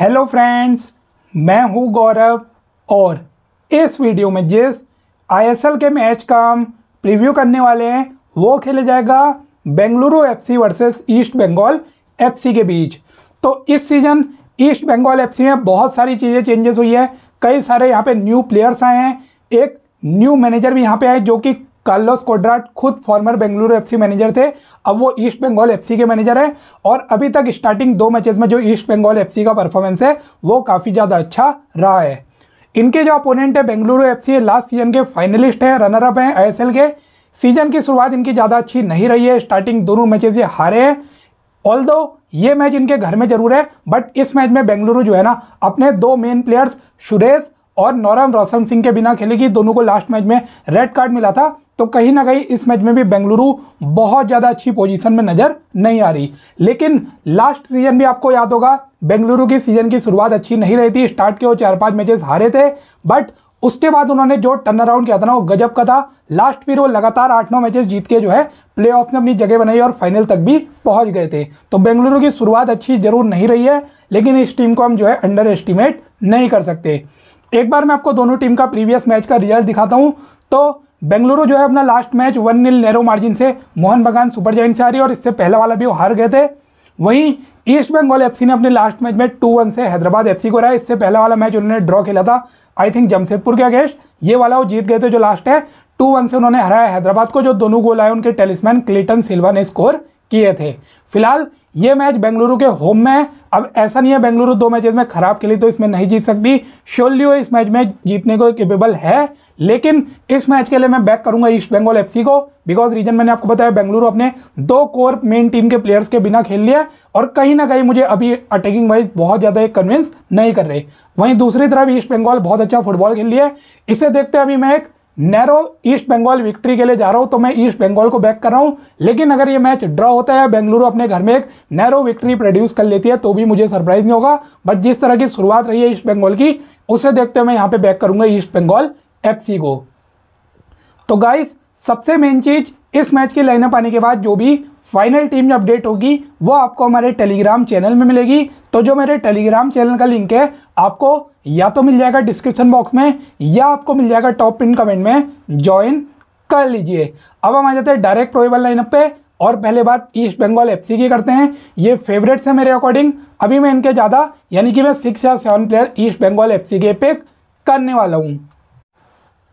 hello friends मैं हूं गौरव और इस वीडियो में जिस आईएसएल के मैच का हम प्रीव्यू करने वाले हैं वो खेला जाएगा Bengaluru FC versus East Bengal FC के बीच तो इस सीज़न ईस्ट बंगाल एफसी में बहुत सारी चीज़ें चेंजेस हुई है कई सारे यहाँ पे न्यू प्लेयर्स आए हैं एक न्यू मैनेजर भी यहाँ पे आए जो कि कार्लोस कोड्राट खुद फॉर्मर बेंगलुरु एफसी मैनेजर थे अब वो ईस्ट बंगाल एफसी के मैनेजर हैं और अभी तक स्टार्टिंग दो मैचेस में जो ईस्ट बंगाल एफसी का परफॉर्मेंस है वो काफ़ी ज़्यादा अच्छा रहा है इनके जो अपोनेंट है बेंगलुरु एफसी लास्ट सीजन के फाइनलिस्ट हैं रनर अप हैं आई के सीजन की शुरुआत इनकी ज़्यादा अच्छी नहीं रही है स्टार्टिंग दोनों मैचेज ये हारे हैं ऑल दो ये मैच इनके घर में जरूर है बट इस मैच में बेंगलुरु जो है ना अपने दो मेन प्लेयर्स सुरेश और नौरम रोशन सिंह के बिना खेलेगी दोनों को लास्ट मैच में रेड कार्ड मिला था तो कहीं ना कहीं इस मैच में भी बेंगलुरु बहुत ज़्यादा अच्छी पोजीशन में नज़र नहीं आ रही लेकिन लास्ट सीजन भी आपको याद होगा बेंगलुरु की सीजन की शुरुआत अच्छी नहीं रही थी स्टार्ट के वो चार पांच मैचेस हारे थे बट उसके बाद उन्होंने जो टर्न अराउंड किया था ना वो गजब का था लास्ट फिर वो लगातार आठ नौ मैचेस जीत के जो है ऑफ में अपनी जगह बनाई और फाइनल तक भी पहुंच गए थे तो बेंगलुरु की शुरुआत अच्छी जरूर नहीं रही है लेकिन इस टीम को हम जो है अंडर एस्टिमेट नहीं कर सकते एक बार मैं आपको दोनों टीम का प्रीवियस मैच का रिजल्ट दिखाता हूँ तो बेंगलुरु जो है अपना लास्ट मैच वन नील नेहरू मार्जिन से मोहन बगान सुपर जॉइंट से हारी और इससे पहला वाला भी वो हार गए थे वहीं ईस्ट बंगाल एफसी ने अपने लास्ट मैच में टू वन से हैदराबाद एफसी को हराया इससे पहला वाला मैच उन्होंने ड्रॉ खेला था आई थिंक जमशेदपुर के अगेंस्ट ये वाला वो जीत गए थे जो लास्ट है टू वन से उन्होंने हराया हैदराबाद को जो दोनों गोल आए उनके टेलिसमैन क्लिटन सिल्वा ने स्कोर किए थे फिलहाल ये मैच बेंगलुरु के होम में है अब ऐसा नहीं है बेंगलुरु दो मैचेस में खराब खेली तो इसमें नहीं जीत सकती शोल्यू इस मैच में जीतने को केपेबल है लेकिन इस मैच के लिए मैं बैक करूंगा ईस्ट बंगाल एफसी को बिकॉज रीजन मैंने आपको बताया बेंगलुरु अपने दो कोर मेन टीम के प्लेयर्स के बिना खेल लिया और कहीं ना कहीं मुझे अभी अटैकिंग वाइज बहुत ज़्यादा एक कन्विंस नहीं कर रहे वहीं दूसरी तरफ ईस्ट बंगाल बहुत अच्छा फुटबॉल खेल लिया है इसे देखते अभी मैं एक नैरो ईस्ट बंगाल विक्ट्री के लिए जा रहा हूँ तो मैं ईस्ट बंगाल को बैक कर रहा हूँ लेकिन अगर ये मैच ड्रॉ होता है बेंगलुरु अपने घर में एक नैरो विक्ट्री प्रोड्यूस कर लेती है तो भी मुझे सरप्राइज नहीं होगा बट जिस तरह की शुरुआत रही है ईस्ट बंगाल की उसे देखते हुए मैं यहाँ पे बैक करूंगा ईस्ट बंगाल एफ को तो गाइस सबसे मेन चीज़ इस मैच की लाइनअप आने के बाद जो भी फाइनल टीम जो अपडेट होगी वो आपको हमारे टेलीग्राम चैनल में मिलेगी तो जो मेरे टेलीग्राम चैनल का लिंक है आपको या तो मिल जाएगा डिस्क्रिप्शन बॉक्स में या आपको मिल जाएगा टॉप पिन कमेंट में ज्वाइन कर लीजिए अब हम आ जाते हैं डायरेक्ट प्रोवेबल लाइनअप पे और पहले बात ईस्ट बंगाल एफसी की करते हैं ये फेवरेट्स है मेरे अकॉर्डिंग अभी मैं इनके ज़्यादा यानी कि मैं सिक्स या seven player East Bengal C के पिक करने वाला हूँ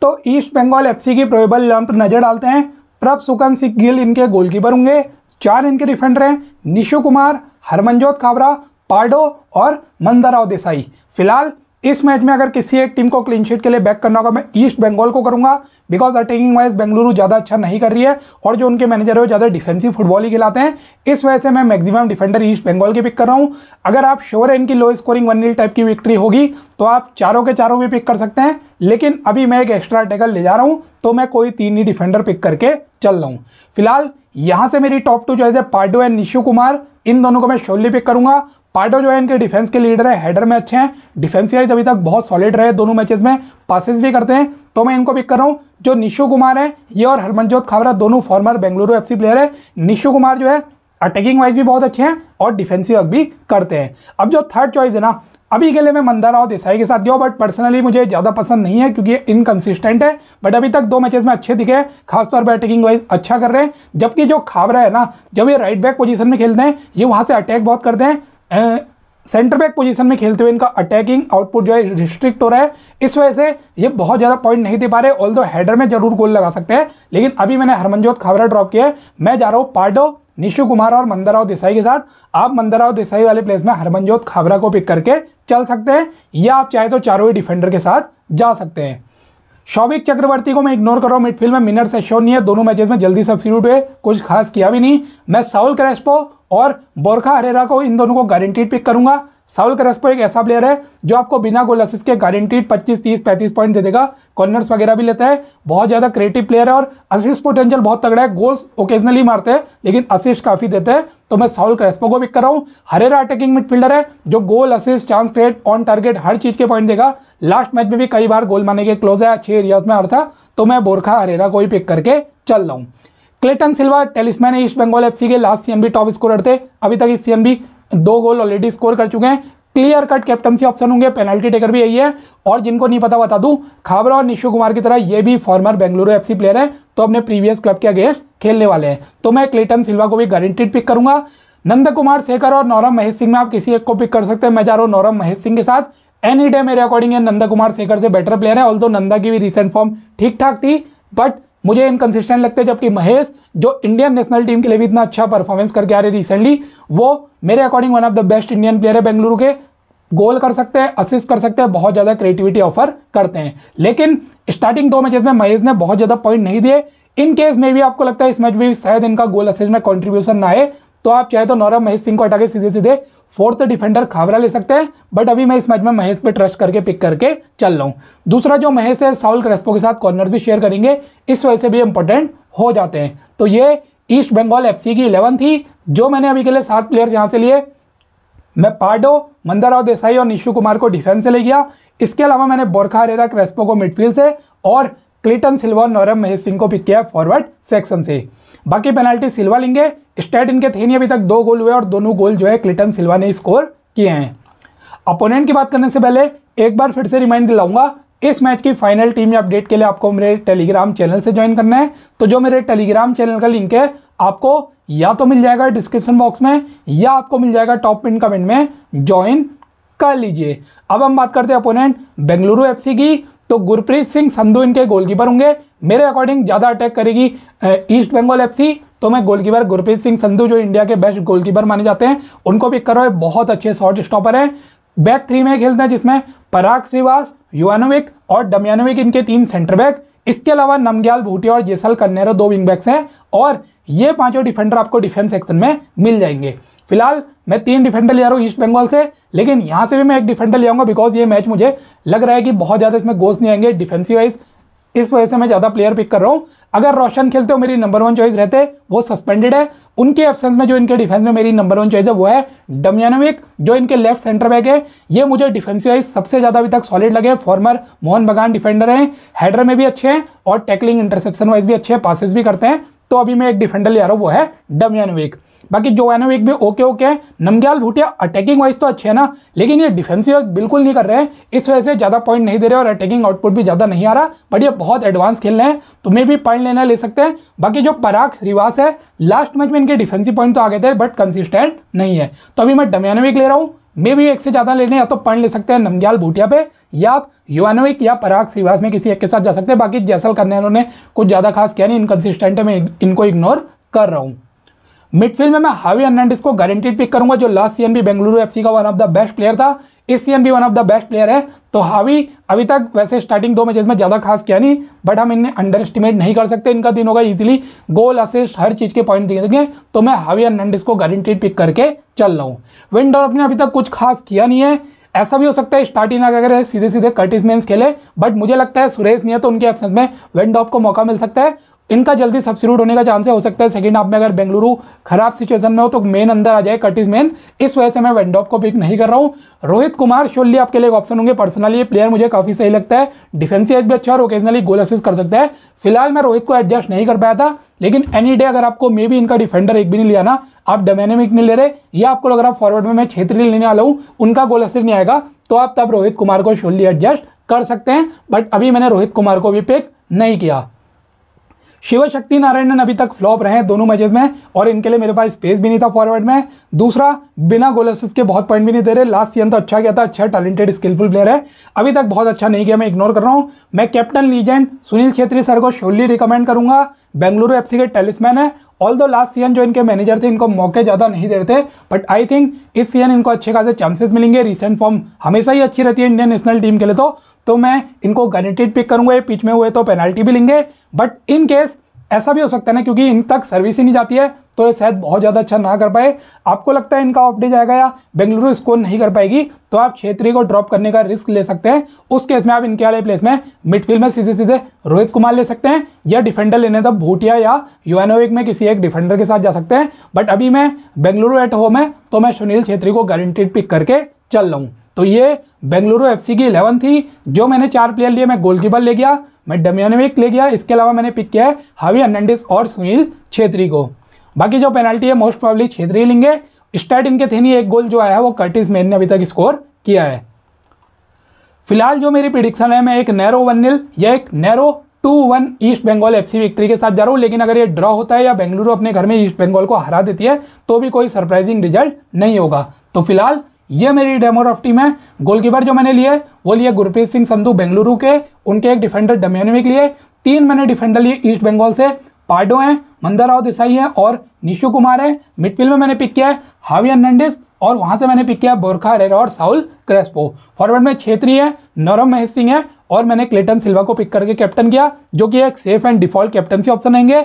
तो ईस्ट बंगाल सी की लाइन पर नज़र डालते हैं प्रभ सुकन सिंह गिल इनके गोलकीपर होंगे चार इनके डिफेंडर हैं निशु कुमार हरमनजोत काबरा पार्डो और मंदाराव देसाई फिलहाल इस मैच में अगर किसी एक टीम को क्लीन शीट के लिए बैक करना होगा मैं ईस्ट बंगाल को करूंगा बिकॉज अटैकिंग वाइज बेंगलुरु ज़्यादा अच्छा नहीं कर रही है और जो उनके मैनेजर है वो ज़्यादा डिफेंसिव फुटबॉल ही खिलाते हैं इस वजह से मैं मैक्सिमम डिफेंडर ईस्ट बंगाल की पिक कर रहा हूँ अगर आप श्योर है इनकी low scoring one nil type की विक्ट्री होगी तो आप चारों के चारों भी पिक कर सकते हैं लेकिन अभी मैं एक एक्स्ट्रा टैकल ले जा रहा हूँ तो मैं कोई तीन ही डिफेंडर पिक करके चल रहा हूँ फिलहाल यहाँ से मेरी टॉप टू चॉइस है पार्डो एंड निशु कुमार इन दोनों को मैं शोली पिक करूंगा पार्टो जो है इनके डिफेंस के लीडर है हेडर में अच्छे हैं डिफेंस वाइज अभी तक बहुत सॉलिड रहे दोनों मैचेस में पासिस भी करते हैं तो मैं इनको पिक कर रहा हूँ जो निशु कुमार है ये और हरमनजोत खावरा दोनों फॉर्मर बेंगलुरु एफ प्लेयर है निशु कुमार जो है अटैकिंग वाइज भी बहुत अच्छे हैं और डिफेंसिव वर्क भी करते हैं अब जो थर्ड चॉइस है ना अभी के लिए मैं मंदा राव देसाई के साथ गया बट पर्सनली मुझे ज़्यादा पसंद नहीं है क्योंकि ये इनकन्सिस्टेंट है बट अभी तक दो मैचेस में अच्छे दिखे खासतौर पर अटैकिंग वाइज अच्छा कर रहे हैं जबकि जो खाबरा है ना जब ये राइट बैक पोजीशन में खेलते हैं ये वहाँ से अटैक बहुत करते हैं सेंटर बैक पोजीशन में खेलते हुए इनका अटैकिंग आउटपुट जो है रिस्ट्रिक्ट हो रहा है इस वजह से ये बहुत ज़्यादा पॉइंट नहीं दे पा रहे ऑल दो हेडर में जरूर गोल लगा सकते हैं लेकिन अभी मैंने हरमनजोत खावरा ड्रॉप किया है मैं जा रहा हूँ पार्डो निशु कुमार और मंदराव देसाई के साथ आप मंदराव देसाई वाले प्लेस में हरमनजोत खावरा को पिक करके चल सकते हैं या आप चाहे तो चारों ही डिफेंडर के साथ जा सकते हैं शौविक चक्रवर्ती को मैं इग्नोर कर रहा हूँ मिडफील्ड में मिनट से शो नहीं है दोनों मैचेस में जल्दी सब्सिट्यूट हुए कुछ खास किया भी नहीं मैं साउल क्रेस्पो और बोरखा हरेरा को इन दोनों को गारंटीड पिक करूंगा साउल क्रेस्पो एक ऐसा प्लेयर है जो आपको बिना गोल असिस्ट के गारंटीड 25 30 35 पॉइंट दे देगा कॉर्नर्स वगैरह भी लेता है बहुत ज़्यादा क्रिएटिव प्लेयर है और असिस्ट पोटेंशियल बहुत तगड़ा है गोल्स ओकेजनली मारते हैं लेकिन असिस्ट काफ़ी देते हैं तो मैं साउल क्रेस्पो को पिक कर रहा हूँ हरेरा अटैकिंग मिडफील्डर है जो goal assist chance create on target हर चीज़ के पॉइंट देगा लास्ट मैच में भी कई बार गोल मारने के क्लोज है छह एरियाज में आ था तो मैं बोरखा हरेरा को ही पिक करके चल रहा हूँ Cleiton Silva talisman East Bengal F के लास्ट सीएमबी टॉप स्कोरर थे अभी तक इस सीएमबी दो गोल ऑलरेडी स्कोर कर चुके हैं क्लियर कट कैप्टनसी ऑप्शन होंगे पेनल्टी टेकर भी यही है और जिनको नहीं पता बता दूं खाबरा और निशु कुमार की तरह ये भी फॉर्मर बेंगलुरु एफसी प्लेयर है तो अपने प्रीवियस क्लब के अगेंस्ट खेलने वाले हैं तो मैं क्लेटन सिल्वा को भी गारंटीड पिक करूंगा नंद कुमार शेखर और नौरम महेश सिंह में आप किसी एक को पिक कर सकते हैं मैं जा रहा हूँ नौरम महेश सिंह के साथ एनी डे मेरे अकॉर्डिंग है नंदा कुमार शेखर से बेटर प्लेयर है ऑल नंदा की भी रिसेंट फॉर्म ठीक ठाक थी बट मुझे इनकन्सिस्टेंट लगते हैं जबकि महेश जो इंडियन नेशनल टीम के लिए भी इतना अच्छा परफॉर्मेंस करके आ रहे रिसेंटली वो मेरे according one of the best Indian player है बेंगलुरु के गोल कर सकते हैं असिस्ट कर सकते हैं बहुत ज़्यादा क्रिएटिविटी ऑफर करते हैं लेकिन स्टार्टिंग दो मैचेस में महेश ने बहुत ज़्यादा पॉइंट नहीं दिए इन केस में भी आपको लगता है इस मैच में शायद इनका गोल असिस्ट में कॉन्ट्रीब्यूशन ना आए तो आप चाहे तो नौरव महेश सिंह को हटा के सीधे सीधे फोर्थ डिफेंडर खावरा ले सकते हैं बट अभी मैं इस मैच में महेश पे ट्रस्ट करके पिक करके चल रहा हूँ दूसरा जो महेश है साउल क्रेस्पो के साथ कॉर्नर भी शेयर करेंगे इस वजह से भी इंपॉर्टेंट हो जाते हैं तो ये ईस्ट बंगाल एफसी की इलेवन थी जो मैंने अभी के लिए सात प्लेयर यहाँ से लिए मैं पार्डो मंदाराव देसाई और निशु कुमार को डिफेंस से ले गया इसके अलावा मैंने बोरखा हरेरा क्रेस्पो को मिडफील्ड से और क्लिटन सिल्वा नौरम महेश सिंह को पिक किया फॉरवर्ड सेक्शन से बाकी पेनाल्टी सिल्वा लेंगे स्टेट इनके थे नहीं अभी तक दो गोल हुए और दोनों गोल जो है क्लिटन सिल्वा ने स्कोर किए हैं अपोनेंट की बात करने से पहले एक बार फिर से रिमाइंड दिलाऊंगा इस मैच की फाइनल टीम अपडेट के लिए आपको मेरे टेलीग्राम चैनल से ज्वाइन करना है तो जो मेरे टेलीग्राम चैनल का लिंक है आपको या तो मिल जाएगा डिस्क्रिप्शन बॉक्स में या आपको मिल जाएगा टॉप पिन कमेंट में ज्वाइन कर लीजिए अब हम बात करते हैं अपोनेंट बेंगलुरु एफसी की तो गुरप्रीत सिंह संधू इनके गोलकीपर होंगे मेरे अकॉर्डिंग ज़्यादा अटैक करेगी ईस्ट बंगाल एफ तो मैं गोलकीपर गुरप्रीत सिंह संधू जो इंडिया के बेस्ट गोलकीपर माने जाते हैं उनको पिक करो बहुत अच्छे शॉर्ट स्टॉपर हैं बैक थ्री में खेलते हैं जिसमें पराग श्रीवास युवानोविक और डमयानोविक इनके तीन सेंटर बैक इसके अलावा नमग्याल भूटिया और जेसल कन्नेरो दो विंग बैक्स हैं और ये पांचों डिफेंडर आपको डिफेंस सेक्शन में मिल जाएंगे फिलहाल मैं तीन डिफेंडर ले रहा हूँ ईस्ट बंगाल से लेकिन यहाँ से भी मैं एक डिफेंडर ले आऊँगा बिकॉज ये मैच मुझे लग रहा है कि बहुत ज़्यादा इसमें गोस नहीं आएंगे डिफेंसिव वाइज इस वजह से मैं ज़्यादा प्लेयर पिक कर रहा हूँ अगर रोशन खेलते हो मेरी नंबर वन चॉइस रहते वो सस्पेंडेड है उनके एब्सेंस में जो इनके डिफेंस में मेरी नंबर वन चॉइस है वो है डमयानोविक जो इनके लेफ्ट सेंटर बैक है ये मुझे डिफेंसिव वाइज सबसे ज़्यादा अभी तक सॉलिड लगे फॉर्मर मोहन बगान डिफेंडर हैं हेडर में भी अच्छे हैं और टैकलिंग इंटरसेप्शन वाइज भी अच्छे हैं पासिस भी करते हैं तो अभी मैं एक डिफेंडर ले आ रहा हूँ वो है डमयानोविक बाकी जो एनोविक भी ओके ओके है नमग्याल भूटिया अटैकिंग वाइज तो अच्छे है ना लेकिन ये डिफेंसिव बिल्कुल नहीं कर रहे हैं इस वजह से ज़्यादा पॉइंट नहीं दे रहे और अटैकिंग आउटपुट भी ज़्यादा नहीं आ रहा बट ये बहुत एडवांस खेल रहे हैं तुम्हें भी पॉइंट लेना ले सकते हैं बाकी जो पराग रिवास है लास्ट मैच में इनके डिफेंसिव पॉइंट तो आ गए थे बट कंसिस्टेंट नहीं है तो अभी मैं डमयानोविक ले रहा हूँ मे भी एक से ज़्यादा लेने या तो पढ़ ले सकते हैं नमग्याल भूटिया पे या आप युवानविक या पराग श्रीवास में किसी एक के साथ जा सकते हैं बाकी जैसल करने ने कुछ ज़्यादा खास किया नहीं इनकन्सिस्टेंट है मैं इनको इग्नोर कर रहा हूँ मिडफील्ड में मैं हावी हर्नांडिस को गारंटीड पिक करूंगा जो लास्ट सीजन भी बेंगलुरु एफसी का one of the best player था एसीएम भी one of the best player है तो हावी अभी तक वैसे स्टार्टिंग दो मैचेस में ज़्यादा खास किया नहीं बट हम इन्हें अंडर एस्टिमेट नहीं कर सकते इनका दिन होगा इजीली गोल असिस्ट हर चीज़ के पॉइंट देंगे तो मैं हावी हर्नंडिस को गारंटीड पिक करके चल रहा हूँ विंडोर ने अभी तक कुछ खास किया नहीं है ऐसा भी हो सकता है स्टार्टिंग अगर सीधे सीधे कर्टिस मेन्स खेले बट मुझे लगता है सुरेश नहीं है तो उनके एब्सेंस में वेंडॉप को मौका मिल सकता है इनका जल्दी सब्सिट्यूट होने का चांस हो सकता है सेकेंड हाफ में अगर बेंगलुरु खराब सिचुएशन में हो तो मेन अंदर आ जाए कटिस मेन इस वजह से मैं वेंडॉप को पिक नहीं कर रहा हूँ रोहित कुमार शोल्ली आपके लिए ऑप्शन होंगे पर्सनली ये प्लेयर मुझे काफी सही लगता है डिफेंसिव एज भी अच्छा और ओकेजनली गोल असिस्ट कर सकता है फिलहाल मैं रोहित को एडजस्ट नहीं कर पाया था लेकिन एनी डे अगर आपको मे भी इनका डिफेंडर एक भी नहीं लिया ना आप डोमेनेमिक नहीं ले रहे या आपको अगर आप फॉरवर्ड में मैं क्षेत्रीय लेने वाला हूँ उनका गोल असिस्ट नहीं आएगा तो आप तब रोहित कुमार को शोल्ली एडजस्ट कर सकते हैं बट अभी मैंने रोहित कुमार को भी पिक नहीं किया शिव शक्ति नारायणन अभी तक फ्लॉप रहे हैं दोनों मैचेस में और इनके लिए मेरे पास स्पेस भी नहीं था फॉरवर्ड में दूसरा बिना गोलसेस के बहुत पॉइंट भी नहीं दे रहे लास्ट सीजन तो अच्छा गया था अच्छा टैलेंटेड स्किलफुल प्लेयर है अभी तक बहुत अच्छा नहीं गया मैं इग्नोर कर रहा हूँ मैं captain legend Sunil Chhetri sir को श्योरली रिकमेंड करूंगा बेंगलुरु एफ के टेलिसमैन है ऑल दो लास्ट सीजन जो इनके मैनेजर थे इनको मौके ज़्यादा नहीं दे रहे थे बट आई थिंक इस सीजन इनको अच्छे खासे चांसेस मिलेंगे रिसेंट फॉर्म हमेशा ही अच्छी रहती है इंडियन नेशनल टीम के लिए तो तो मैं इनको गनेटेड पिक करूंगा ये पिच में हुए तो पेनल्टी भी लेंगे बट इन केस ऐसा भी हो सकता है ना क्योंकि इन तक सर्विस ही नहीं जाती है तो ये शायद बहुत ज़्यादा अच्छा ना कर पाए आपको लगता है इनका ऑफ डे जाएगा या बेंगलुरु स्कोर नहीं कर पाएगी तो आप छेत्री को ड्रॉप करने का रिस्क ले सकते हैं उस केस में आप इनके वाले प्लेस में मिडफील्ड में सीधे सीधे रोहित कुमार ले सकते हैं या डिफेंडर लेने तो भूटिया या यूएनओविक में किसी एक डिफेंडर के साथ जा सकते हैं बट अभी मैं बेंगलुरु एट होम है तो मैं सुनील छेत्री को गारंटेड पिक करके चल रहा हूँ तो ये बेंगलुरु एफसी की इलेवन थी जो मैंने चार प्लेयर लिए मैं गोलकीपर ले गया मैं डेमियनविक ले गया इसके अलावा मैंने पिक किया है हावी हर्नांडिस और सुनील छेत्री को बाकी जो पेनल्टी है मोस्ट प्रॉब्ली छेत्री लेंगे स्टैट इनके थे नहीं एक गोल जो आया है वो कर्टिस मैन ने अभी तक स्कोर किया है फिलहाल जो मेरी प्रिडिक्शन है मैं एक नैरो वन नील या एक narrow two one East Bengal FC victory के साथ जा रहा हूँ लेकिन अगर ये ड्रॉ होता है या बेंगलुरु अपने घर में ईस्ट बंगाल को हरा देती है तो भी कोई सरप्राइजिंग रिजल्ट नहीं होगा तो फिलहाल ये मेरी डेमोर ऑफ टीम है गोलकीपर जो मैंने लिए वो लिए गुरप्रीत सिंह संधू बेंगलुरु के उनके एक डिफेंडर डमेनविक लिए तीन मैंने डिफेंडर लिए ईस्ट बंगाल से पार्डो हैं मंदर राव देसाई है और निशु कुमार है मिडफील्ड में मैंने पिक किया है हावी हर्नांडिस और वहां से मैंने पिक किया बोरखा रेरा और साउल क्रेस्पो फॉरवर्ड में छेत्री है नौरव महेश सिंह है और मैंने क्लेटन सिल्वा को पिक करके कैप्टन किया जो कि एक safe and default captaincy option रहेंगे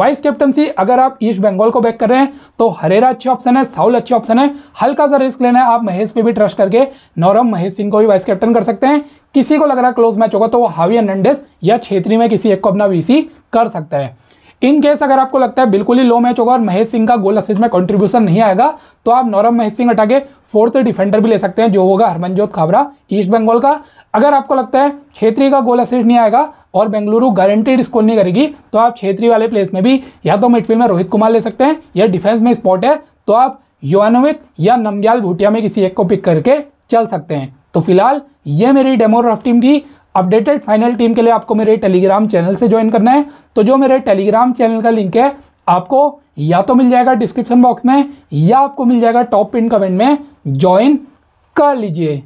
वाइस कैप्टनसी अगर आप ईस्ट बंगाल को बैक कर रहे हैं तो हरेरा अच्छे ऑप्शन है साउल अच्छे ऑप्शन है हल्का सा रिस्क लेना है आप महेश पे भी ट्रस्ट करके नौरम महेश सिंह को भी वाइस कैप्टन कर सकते हैं किसी को लग रहा है क्लोज मैच होगा तो वो हावी हर्नडेस या क्षेत्री में किसी एक को अपना वीसी कर सकता है इन केस अगर आपको लगता है बिल्कुल ही लो मैच होगा और महेश सिंह का गोल असिस्ट में कंट्रीब्यूशन नहीं आएगा तो आप नौरव महेश सिंह हटा के फोर्थ डिफेंडर भी ले सकते हैं जो होगा हरमनजोत खाबरा ईस्ट बंगाल का अगर आपको लगता है क्षेत्रीय का गोल असिस्ट नहीं आएगा और बेंगलुरु गारंटेड स्कोर नहीं करेगी तो आप क्षेत्रीय वाले प्लेस में भी या तो मिडफील्ड में रोहित कुमार ले सकते हैं या डिफेंस में स्पॉट है तो आप युवानोविक या नमग्याल भूटिया में किसी एक को पिक करके चल सकते हैं तो फिलहाल ये मेरी डेमोग्राफ टीम थी अपडेटेड फाइनल टीम के लिए आपको मेरे टेलीग्राम चैनल से ज्वाइन करना है तो जो मेरे टेलीग्राम चैनल का लिंक है आपको या तो मिल जाएगा डिस्क्रिप्शन बॉक्स में या आपको मिल जाएगा टॉप पिन कमेंट में ज्वाइन कर लीजिए